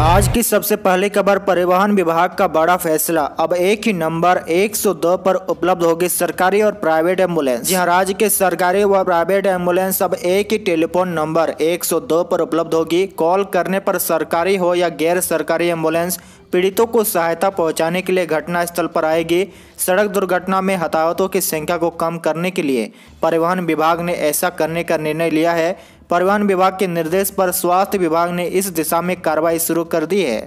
आज की सबसे पहली खबर परिवहन विभाग का बड़ा फैसला अब एक ही नंबर 102 पर उपलब्ध होगी सरकारी और प्राइवेट एम्बुलेंस जहां राज्य के सरकारी व प्राइवेट एम्बुलेंस अब एक ही टेलीफोन नंबर 102 पर उपलब्ध होगी कॉल करने पर सरकारी हो या गैर सरकारी एम्बुलेंस पीड़ितों को सहायता पहुंचाने के लिए घटना स्थल पर आएगी सड़क दुर्घटना में हताहतों की संख्या को कम करने के लिए परिवहन विभाग ने ऐसा करने का निर्णय लिया है परिवहन विभाग के निर्देश पर स्वास्थ्य विभाग ने इस दिशा में कार्रवाई शुरू कर दी है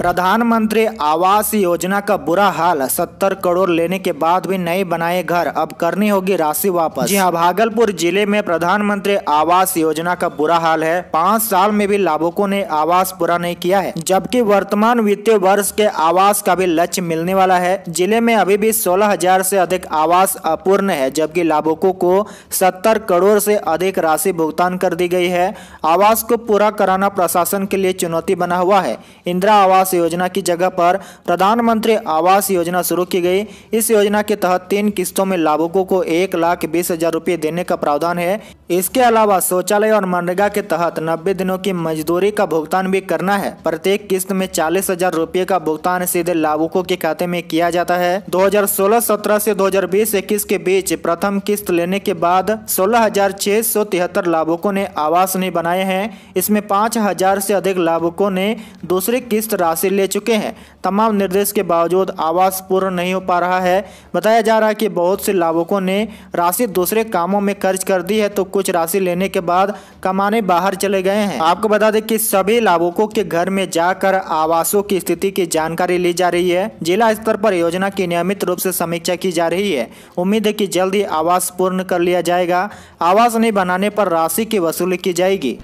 प्रधानमंत्री आवास योजना का बुरा हाल सत्तर करोड़ लेने के बाद भी नए बनाए घर अब करनी होगी राशि वापस जी हाँ भागलपुर जिले में प्रधानमंत्री आवास योजना का बुरा हाल है पाँच साल में भी लाभुकों ने आवास पूरा नहीं किया है जबकि वर्तमान वित्तीय वर्ष के आवास का भी लक्ष्य मिलने वाला है जिले में अभी भी सोलह हजार से अधिक आवास अपूर्ण है जबकि लाभुकों को सत्तर करोड़ ऐसी अधिक राशि भुगतान कर दी गयी है आवास को पूरा कराना प्रशासन के लिए चुनौती बना हुआ है इंदिरा आवास आवास योजना की जगह पर प्रधानमंत्री आवास योजना शुरू की गई इस योजना के तहत तीन किस्तों में लाभुकों को एक लाख बीस हजार रुपये देने का प्रावधान है इसके अलावा शौचालय और मनरेगा के तहत नब्बे दिनों की मजदूरी का भुगतान भी करना है प्रत्येक किस्त में चालीस हजार का भुगतान सीधे लाभुकों के खाते में किया जाता है 2016-17 से 2020-21 के बीच प्रथम किस्त लेने के बाद सोलह लाभुकों ने आवास नहीं बनाए हैं इसमें पाँच हजार से अधिक लाभुकों ने दूसरी किस्त राशि हासिल ले चुके हैं तमाम निर्देश के बावजूद आवास पूर्ण नहीं हो पा रहा है बताया जा रहा है कि बहुत से लाभुकों ने राशि दूसरे कामों में खर्च कर दी है तो कुछ राशि लेने के बाद कमाने बाहर चले गए हैं आपको बता दें कि सभी लाभुकों के घर में जाकर आवासों की स्थिति की जानकारी ली जा रही है जिला स्तर पर योजना की नियमित रूप से समीक्षा की जा रही है उम्मीद है की जल्द ही आवास पूर्ण कर लिया जाएगा आवास नहीं बनाने पर राशि की वसूली की जाएगी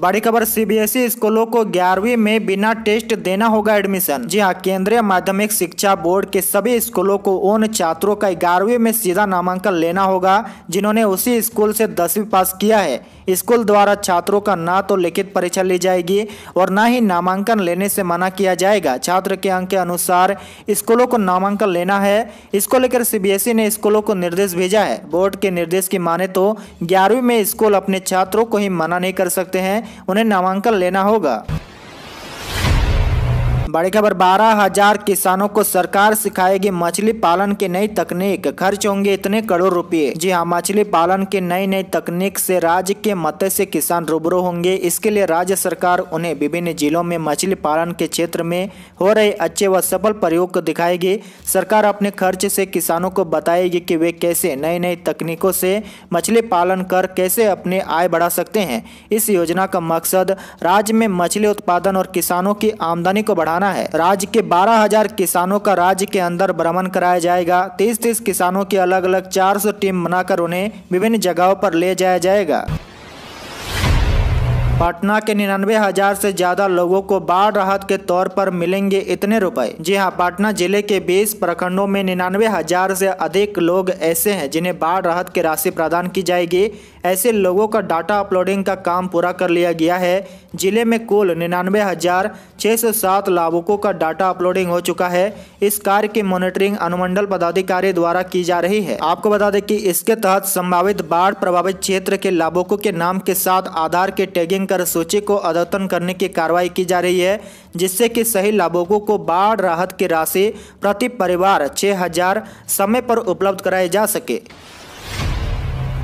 बड़ी खबर सीबीएसई e स्कूलों को ग्यारहवीं में बिना टेस्ट देना होगा एडमिशन जी हाँ केंद्रीय माध्यमिक शिक्षा बोर्ड के सभी स्कूलों को उन छात्रों का ग्यारहवीं में सीधा नामांकन लेना होगा जिन्होंने उसी स्कूल से दसवीं पास किया है स्कूल द्वारा छात्रों का ना तो लिखित परीक्षा ली जाएगी और ना ही नामांकन लेने से मना किया जाएगा छात्र के अंक के अनुसार स्कूलों को नामांकन लेना है इसको लेकर सीबीएसई e ने स्कूलों को निर्देश भेजा है बोर्ड के निर्देश की माने तो ग्यारहवीं में स्कूल अपने छात्रों को ही मना नहीं कर सकते हैं उन्हें नामांकन लेना होगा बड़ी खबर बारह हजार किसानों को सरकार सिखाएगी मछली पालन के नई तकनीक खर्च होंगे इतने करोड़ रुपए जी हाँ मछली पालन के नई नई तकनीक से राज्य के मत्स्य किसान रूबरू होंगे इसके लिए राज्य सरकार उन्हें विभिन्न जिलों में मछली पालन के क्षेत्र में हो रहे अच्छे व सफल प्रयोग को दिखाएगी सरकार अपने खर्च से किसानों को बताएगी की वे कैसे नई नई तकनीकों से मछली पालन कर कैसे अपने आय बढ़ा सकते हैं इस योजना का मकसद राज्य में मछली उत्पादन और किसानों की आमदनी को बढ़ाना बढ़ाना है राज्य के बारह हजार किसानों का राज्य के अंदर भ्रमण कराया जाएगा तीस तीस किसानों की अलग अलग चार सौ टीम बनाकर उन्हें विभिन्न जगहों पर ले जाया जाएगा पटना के निन्यानवे हजार से ज्यादा लोगों को बाढ़ राहत के तौर पर मिलेंगे इतने रुपए जी हां पटना जिले के 20 प्रखंडों में निन्यानवे हजार से अधिक लोग ऐसे हैं जिन्हें बाढ़ राहत की राशि प्रदान की जाएगी ऐसे लोगों का डाटा अपलोडिंग का काम पूरा कर लिया गया है जिले में कुल निन्यानवे हज़ार छः सौ सात लाभुकों का डाटा अपलोडिंग हो चुका है इस कार्य की मॉनिटरिंग अनुमंडल पदाधिकारी द्वारा की जा रही है आपको बता दें कि इसके तहत संभावित बाढ़ प्रभावित क्षेत्र के लाभुकों के नाम के साथ आधार के टैगिंग कर सूची को अद्यतन करने की कार्रवाई की जा रही है जिससे कि सही लाभुकों को बाढ़ राहत की राशि प्रति परिवार छः हजार समय पर उपलब्ध कराई जा सके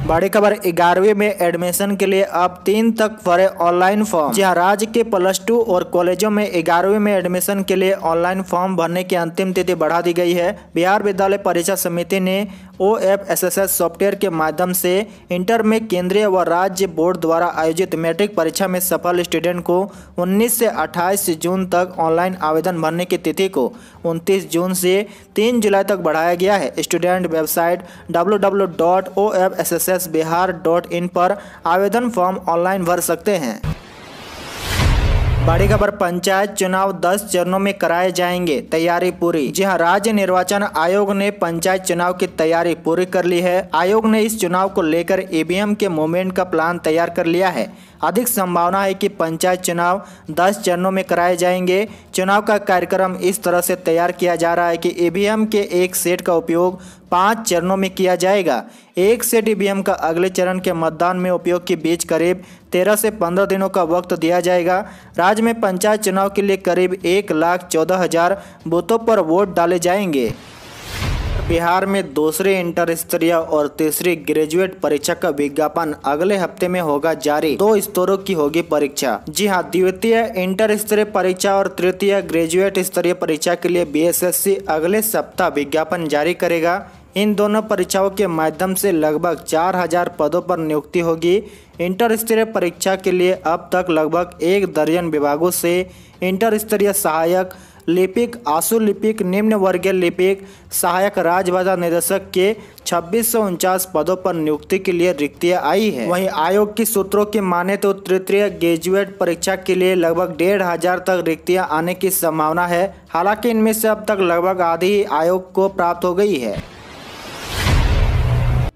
बड़ी खबर ग्यारहवीं में एडमिशन के लिए अब तीन तक भरे ऑनलाइन फॉर्म जहाँ राज्य के प्लस टू और कॉलेजों में ग्यारहवीं में एडमिशन के लिए ऑनलाइन फॉर्म भरने की अंतिम तिथि बढ़ा दी गई है बिहार विद्यालय परीक्षा समिति ने O F S S S software के माध्यम से इंटर में केंद्रीय व राज्य बोर्ड द्वारा आयोजित मैट्रिक परीक्षा में सफल स्टूडेंट को 19 से 28 जून तक ऑनलाइन आवेदन भरने की तिथि को 29 जून से 3 जुलाई तक बढ़ाया गया है student website W W dot O F S S S Bihar dot in पर आवेदन फॉर्म ऑनलाइन भर सकते हैं बड़ी खबर पंचायत चुनाव 10 चरणों में कराए जाएंगे तैयारी पूरी जी हां राज्य निर्वाचन आयोग ने पंचायत चुनाव की तैयारी पूरी कर ली है आयोग ने इस चुनाव को लेकर ईवीएम e के मूवमेंट का प्लान तैयार कर लिया है अधिक संभावना है कि पंचायत चुनाव 10 चरणों में कराए जाएंगे चुनाव का कार्यक्रम इस तरह से तैयार किया जा रहा है कि ईवीएम e के एक सेट का उपयोग पाँच चरणों में किया जाएगा एक से ईवीएम का अगले चरण के मतदान में उपयोग के बीच करीब तेरह से पंद्रह दिनों का वक्त दिया जाएगा राज्य में पंचायत चुनाव के लिए करीब एक लाख चौदह हजार बूथों पर वोट डाले जाएंगे बिहार में दूसरे इंटर स्तरीय और तीसरी ग्रेजुएट परीक्षा का विज्ञापन अगले हफ्ते में होगा जारी दो स्तरों की होगी परीक्षा जी हाँ द्वितीय इंटर स्तरीय परीक्षा और तृतीय ग्रेजुएट स्तरीय परीक्षा के लिए बीएसएससी अगले सप्ताह विज्ञापन जारी करेगा इन दोनों परीक्षाओं के माध्यम से लगभग 4000 पदों पर नियुक्ति होगी इंटर स्तरीय परीक्षा के लिए अब तक लगभग एक दर्जन विभागों से इंटर स्तरीय सहायक लिपिक आंसू लिपिक निम्न वर्गीय लिपिक सहायक राजभाषा निदेशक के छब्बीस पदों पर नियुक्ति के लिए रिक्तियां आई है वहीं आयोग की सूत्रों की माने तो तृतीय ग्रेजुएट परीक्षा के लिए लगभग डेढ़ हजार तक रिक्तियां आने की संभावना है हालांकि इनमें से अब तक लगभग आधी आयोग को प्राप्त हो गई है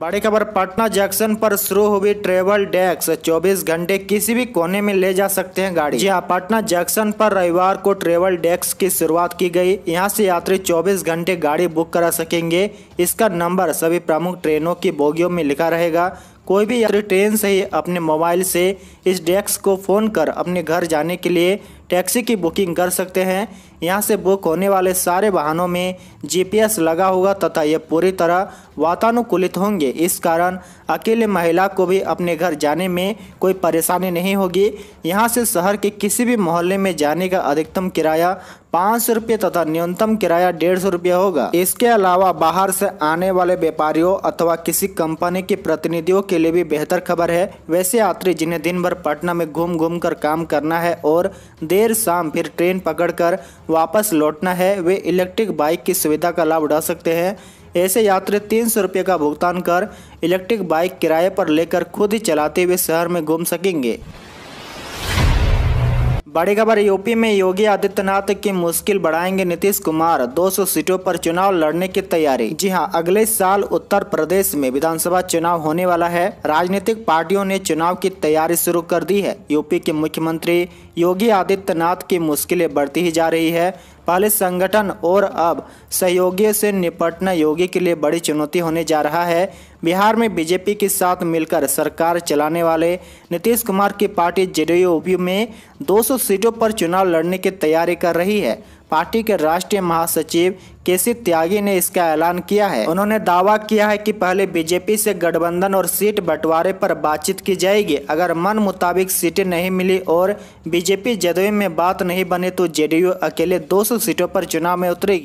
बड़ी खबर पटना जंक्शन पर शुरू हुई ट्रेवल डेक्स 24 घंटे किसी भी कोने में ले जा सकते हैं गाड़ी जी हाँ पटना जंक्शन पर रविवार को ट्रेवल डेक्स की शुरुआत की गई यहाँ से यात्री 24 घंटे गाड़ी बुक करा सकेंगे इसका नंबर सभी प्रमुख ट्रेनों की बोगियों में लिखा रहेगा कोई भी यात्री ट्रेन से ही अपने मोबाइल से इस डेस्क को फ़ोन कर अपने घर जाने के लिए टैक्सी की बुकिंग कर सकते हैं यहाँ से बुक होने वाले सारे वाहनों में जीपीएस लगा होगा तथा ये पूरी तरह वातानुकूलित होंगे इस कारण अकेले महिला को भी अपने घर जाने में कोई परेशानी नहीं होगी यहाँ से शहर के किसी भी मोहल्ले में जाने का अधिकतम किराया पाँच सौ रुपये तथा न्यूनतम किराया डेढ़ सौ रुपये होगा इसके अलावा बाहर से आने वाले व्यापारियों अथवा किसी कंपनी के प्रतिनिधियों के के लिए भी बेहतर खबर है वैसे यात्री जिन्हें दिन भर पटना में घूम घूम कर काम करना है और देर शाम फिर ट्रेन पकड़कर वापस लौटना है वे इलेक्ट्रिक बाइक की सुविधा का लाभ उठा सकते हैं ऐसे यात्री तीन सौ रुपये का भुगतान कर इलेक्ट्रिक बाइक किराए पर लेकर खुद ही चलाते हुए शहर में घूम सकेंगे बड़ी खबर यूपी में योगी आदित्यनाथ की मुश्किल बढ़ाएंगे नीतीश कुमार 200 सीटों पर चुनाव लड़ने की तैयारी जी हां अगले साल उत्तर प्रदेश में विधानसभा चुनाव होने वाला है राजनीतिक पार्टियों ने चुनाव की तैयारी शुरू कर दी है यूपी के मुख्यमंत्री योगी आदित्यनाथ की मुश्किलें बढ़ती ही जा रही है पहले संगठन और अब सहयोगियों से निपटना योगी के लिए बड़ी चुनौती होने जा रहा है बिहार में बीजेपी के साथ मिलकर सरकार चलाने वाले नीतीश कुमार की पार्टी जेडीयू में 200 सीटों पर चुनाव लड़ने की तैयारी कर रही है पार्टी के राष्ट्रीय महासचिव केसी त्यागी ने इसका ऐलान किया है उन्होंने दावा किया है कि पहले बीजेपी से गठबंधन और सीट बंटवारे पर बातचीत की जाएगी अगर मन मुताबिक सीटें नहीं मिली और बीजेपी जदयू में बात नहीं बने तो जेडीयू अकेले 200 सीटों पर चुनाव में उतरेगी